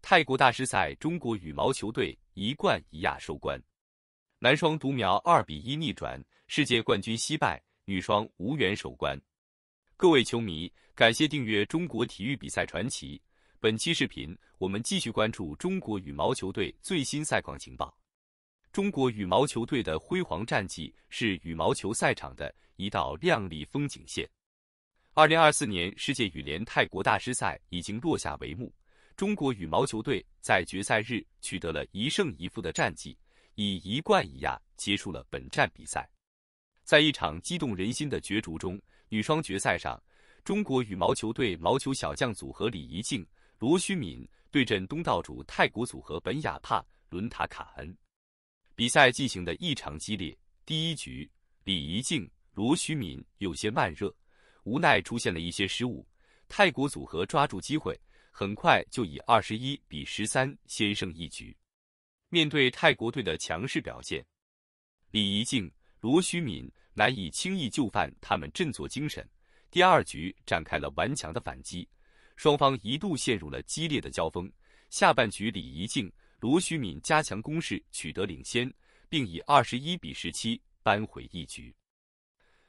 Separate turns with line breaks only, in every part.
泰国大师赛，中国羽毛球队一冠一亚收官。男双独苗二比一逆转世界冠军惜败，女双无缘首冠。各位球迷，感谢订阅《中国体育比赛传奇》。本期视频，我们继续关注中国羽毛球队最新赛况情报。中国羽毛球队的辉煌战绩是羽毛球赛场的一道亮丽风景线。二零二四年世界羽联泰国大师赛已经落下帷幕，中国羽毛球队在决赛日取得了一胜一负的战绩，以一冠一亚结束了本站比赛。在一场激动人心的角逐中，女双决赛上，中国羽毛球队毛球小将组合李怡静、罗徐敏对阵东道主泰国组合本雅帕·伦塔卡恩。比赛进行得异常激烈，第一局李怡静、罗徐敏有些慢热。无奈出现了一些失误，泰国组合抓住机会，很快就以二十一比十三先胜一局。面对泰国队的强势表现，李怡静、罗徐敏难以轻易就范，他们振作精神，第二局展开了顽强的反击，双方一度陷入了激烈的交锋。下半局，李怡静、罗徐敏加强攻势，取得领先，并以二十一比十七扳回一局。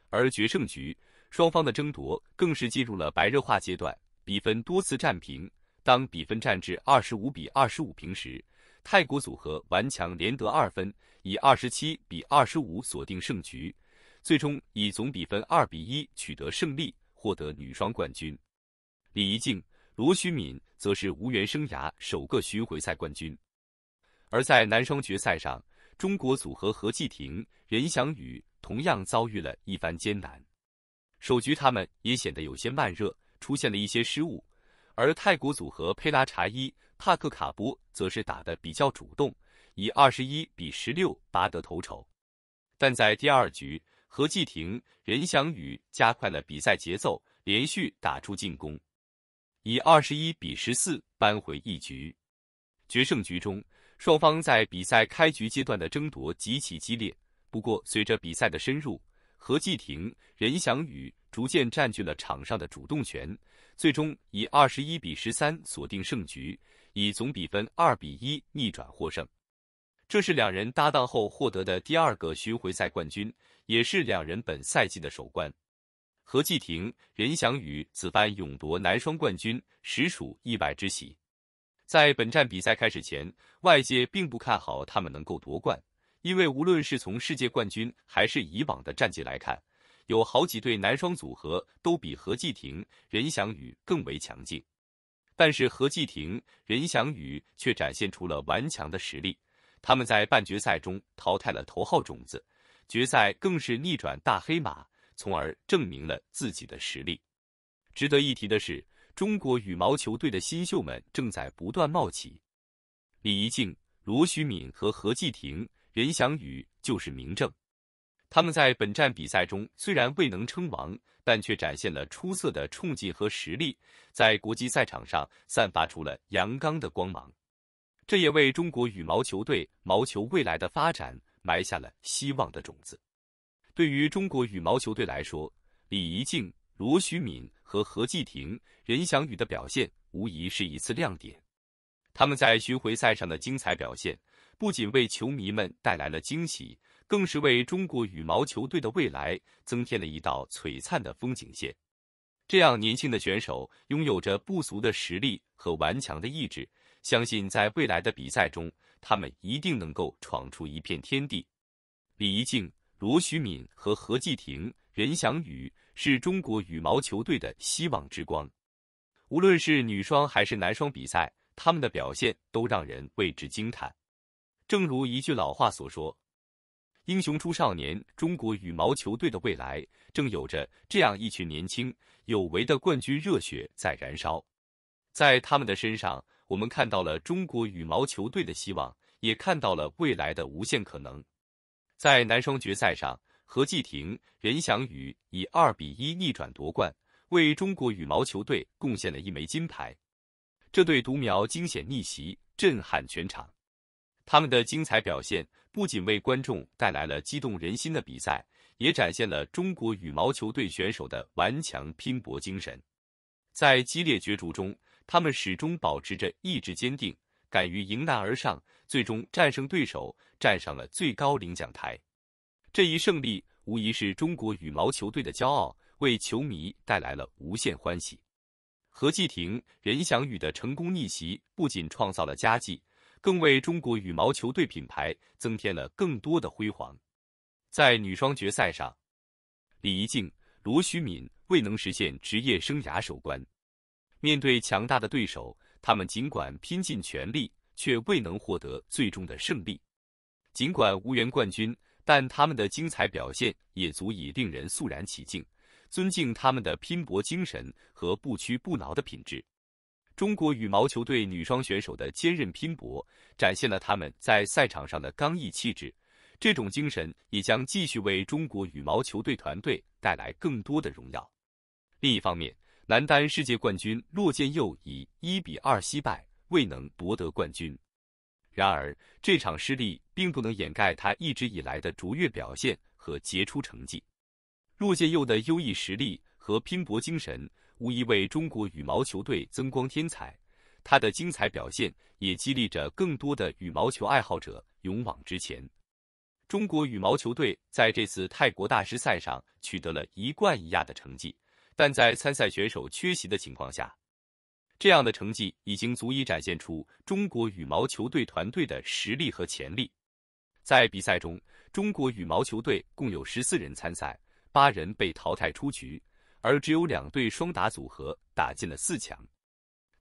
而决胜局。双方的争夺更是进入了白热化阶段，比分多次战平。当比分战至二十五比二十五平时，泰国组合顽强连得二分，以二十七比二十五锁定胜局，最终以总比分二比一取得胜利，获得女双冠军。李怡静、罗旭敏则是无缘生涯首个巡回赛冠军。而在男双决赛上，中国组合何济霆、任翔宇同样遭遇了一番艰难。首局他们也显得有些慢热，出现了一些失误，而泰国组合佩拉查伊·帕克卡波则是打得比较主动，以二十一比十六拔得头筹。但在第二局，何继廷、任翔宇加快了比赛节奏，连续打出进攻，以二十一比十四扳回一局。决胜局中，双方在比赛开局阶段的争夺极其激烈，不过随着比赛的深入。何继廷、任翔宇逐渐占据了场上的主动权，最终以二十一比十三锁定胜局，以总比分二比一逆转获胜。这是两人搭档后获得的第二个巡回赛冠军，也是两人本赛季的首冠。何继廷、任翔宇此番勇夺男双冠军，实属意外之喜。在本站比赛开始前，外界并不看好他们能够夺冠。因为无论是从世界冠军还是以往的战绩来看，有好几对男双组合都比何继霆、任翔宇更为强劲，但是何继霆、任翔宇却展现出了顽强的实力。他们在半决赛中淘汰了头号种子，决赛更是逆转大黑马，从而证明了自己的实力。值得一提的是，中国羽毛球队的新秀们正在不断冒起，李怡静、罗徐敏和何继霆。任翔宇就是明证。他们在本站比赛中虽然未能称王，但却展现了出色的冲劲和实力，在国际赛场上散发出了阳刚的光芒。这也为中国羽毛球队毛球未来的发展埋下了希望的种子。对于中国羽毛球队来说，李怡静、罗徐敏和何继婷任翔宇的表现无疑是一次亮点。他们在巡回赛上的精彩表现。不仅为球迷们带来了惊喜，更是为中国羽毛球队的未来增添了一道璀璨的风景线。这样年轻的选手拥有着不俗的实力和顽强的意志，相信在未来的比赛中，他们一定能够闯出一片天地。李怡静、罗徐敏和何继婷、任翔宇是中国羽毛球队的希望之光。无论是女双还是男双比赛，他们的表现都让人为之惊叹。正如一句老话所说，“英雄出少年”。中国羽毛球队的未来正有着这样一群年轻有为的冠军热血在燃烧。在他们的身上，我们看到了中国羽毛球队的希望，也看到了未来的无限可能。在男双决赛上，何继廷、任翔宇以二比一逆转夺冠，为中国羽毛球队贡献了一枚金牌。这对独苗惊险逆袭，震撼全场。他们的精彩表现不仅为观众带来了激动人心的比赛，也展现了中国羽毛球队选手的顽强拼搏精神。在激烈角逐中，他们始终保持着意志坚定，敢于迎难而上，最终战胜对手，站上了最高领奖台。这一胜利无疑是中国羽毛球队的骄傲，为球迷带来了无限欢喜。何继廷、任翔宇的成功逆袭不仅创造了佳绩。更为中国羽毛球队品牌增添了更多的辉煌。在女双决赛上，李怡静、罗徐敏未能实现职业生涯首官。面对强大的对手，他们尽管拼尽全力，却未能获得最终的胜利。尽管无缘冠军，但他们的精彩表现也足以令人肃然起敬，尊敬他们的拼搏精神和不屈不挠的品质。中国羽毛球队女双选手的坚韧拼搏，展现了他们在赛场上的刚毅气质。这种精神也将继续为中国羽毛球队团队带来更多的荣耀。另一方面，男单世界冠军骆建佑以一比二惜败，未能夺得冠军。然而，这场失利并不能掩盖他一直以来的卓越表现和杰出成绩。骆建佑的优异实力和拼搏精神。无疑为中国羽毛球队增光添彩，他的精彩表现也激励着更多的羽毛球爱好者勇往直前。中国羽毛球队在这次泰国大师赛上取得了一冠一亚的成绩，但在参赛选手缺席的情况下，这样的成绩已经足以展现出中国羽毛球队团队的实力和潜力。在比赛中，中国羽毛球队共有十四人参赛，八人被淘汰出局。而只有两队双打组合打进了四强。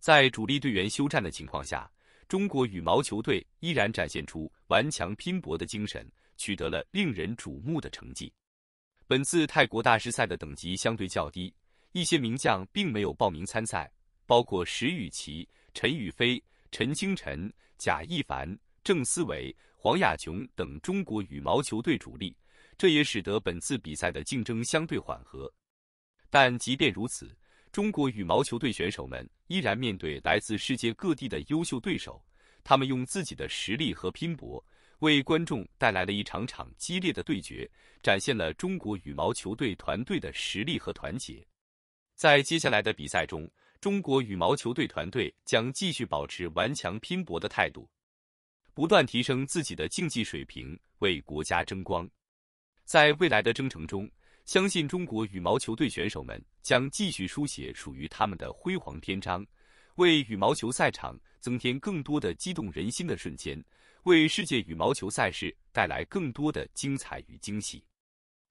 在主力队员休战的情况下，中国羽毛球队依然展现出顽强拼搏的精神，取得了令人瞩目的成绩。本次泰国大师赛的等级相对较低，一些名将并没有报名参赛，包括石宇奇、陈雨菲、陈清晨、贾一凡、郑思维、黄雅琼等中国羽毛球队主力。这也使得本次比赛的竞争相对缓和。但即便如此，中国羽毛球队选手们依然面对来自世界各地的优秀对手。他们用自己的实力和拼搏，为观众带来了一场场激烈的对决，展现了中国羽毛球队团队的实力和团结。在接下来的比赛中，中国羽毛球队团队将继续保持顽强拼搏的态度，不断提升自己的竞技水平，为国家争光。在未来的征程中，相信中国羽毛球队选手们将继续书写属于他们的辉煌篇章，为羽毛球赛场增添更多的激动人心的瞬间，为世界羽毛球赛事带来更多的精彩与惊喜。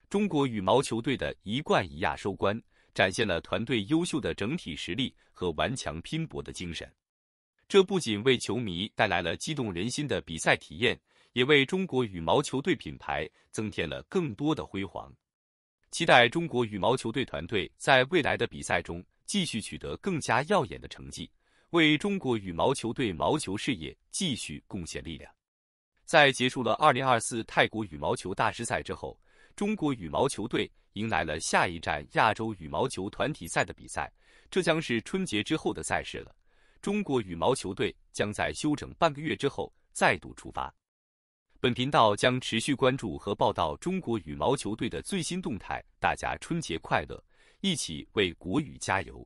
中国羽毛球队的一冠一亚收官，展现了团队优秀的整体实力和顽强拼搏的精神。这不仅为球迷带来了激动人心的比赛体验，也为中国羽毛球队品牌增添了更多的辉煌。期待中国羽毛球队团队在未来的比赛中继续取得更加耀眼的成绩，为中国羽毛球队毛球事业继续贡献力量。在结束了2024泰国羽毛球大师赛之后，中国羽毛球队迎来了下一站亚洲羽毛球团体赛的比赛，这将是春节之后的赛事了。中国羽毛球队将在休整半个月之后再度出发。本频道将持续关注和报道中国羽毛球队的最新动态。大家春节快乐，一起为国羽加油！